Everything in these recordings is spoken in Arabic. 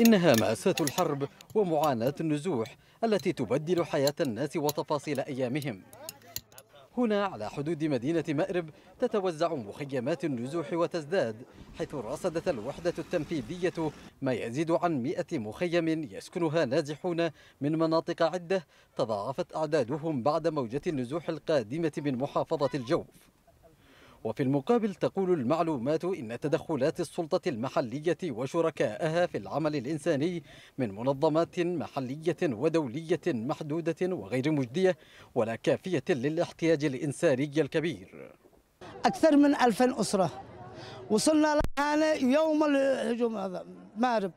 إنها مأساة الحرب ومعاناة النزوح التي تبدل حياة الناس وتفاصيل أيامهم هنا على حدود مدينة مأرب تتوزع مخيمات النزوح وتزداد حيث رصدت الوحدة التنفيذية ما يزيد عن 100 مخيم يسكنها نازحون من مناطق عدة تضاعفت أعدادهم بعد موجة النزوح القادمة من محافظة الجوف وفي المقابل تقول المعلومات إن تدخلات السلطة المحلية وشركائها في العمل الإنساني من منظمات محلية ودولية محدودة وغير مجدية ولا كافية للاحتياج الإنساني الكبير أكثر من 2000 أسرة وصلنا لهنا يوم الهجوم هذا مارب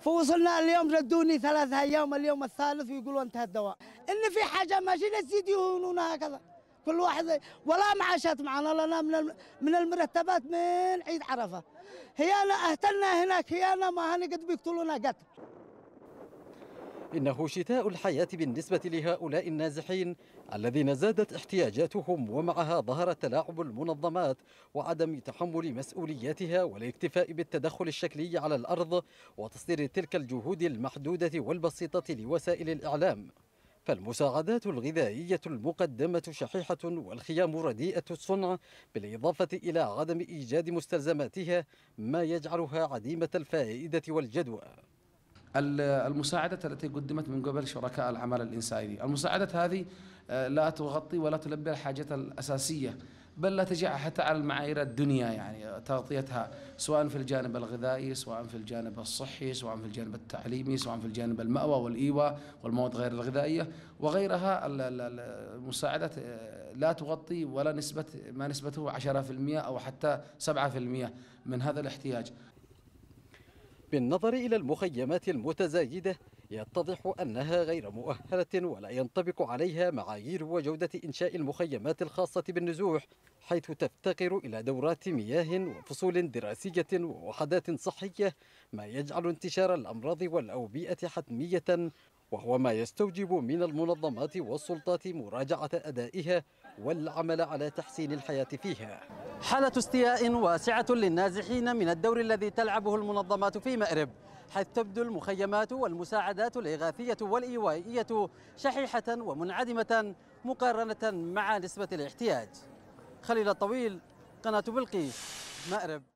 فوصلنا اليوم ردوني ثلاثة أيام اليوم الثالث ويقولوا انتهى الدواء إن في حاجة ماشي نزيد يهونونا هكذا كل واحد ولا معاشات معنا لنا من من المرتبات من عيد عرفه هي انا اهتلنا هناك هي انا ما هني قد بيقتلونا قتل إنه شتاء الحياة بالنسبة لهؤلاء النازحين الذين زادت احتياجاتهم ومعها ظهر تلاعب المنظمات وعدم تحمل مسؤولياتها والاكتفاء بالتدخل الشكلي على الأرض وتصدير تلك الجهود المحدودة والبسيطة لوسائل الإعلام فالمساعدات الغذائية المقدمة شحيحة والخيام رديئة الصنع بالإضافة إلى عدم إيجاد مستلزماتها ما يجعلها عديمة الفائدة والجدوى المساعدات التي قدمت من قبل شركاء العمل الإنساني المساعدات هذه آه، لا تغطي ولا تلبي الحاجات الأساسية بل لا تجعها حتى على المعايير الدنيا يعني تغطيتها سواء في الجانب الغذائي سواء في الجانب الصحي سواء في الجانب التعليمي سواء في الجانب المأوى والإيواء والمواد غير الغذائية وغيرها المساعدة آه، لا تغطي ولا نسبة ما نسبته 10% أو حتى 7% من هذا الاحتياج بالنظر إلى المخيمات المتزايدة يتضح أنها غير مؤهلة ولا ينطبق عليها معايير وجودة إنشاء المخيمات الخاصة بالنزوح حيث تفتقر إلى دورات مياه وفصول دراسية ووحدات صحية ما يجعل انتشار الأمراض والأوبئة حتمية وهو ما يستوجب من المنظمات والسلطات مراجعة أدائها والعمل على تحسين الحياة فيها حالة استياء واسعة للنازحين من الدور الذي تلعبه المنظمات في مأرب حيث تبدو المخيمات والمساعدات الإغاثية والإيوائية شحيحة ومنعدمة مقارنة مع نسبة الاحتياج خليل الطويل قناة بلقيس مأرب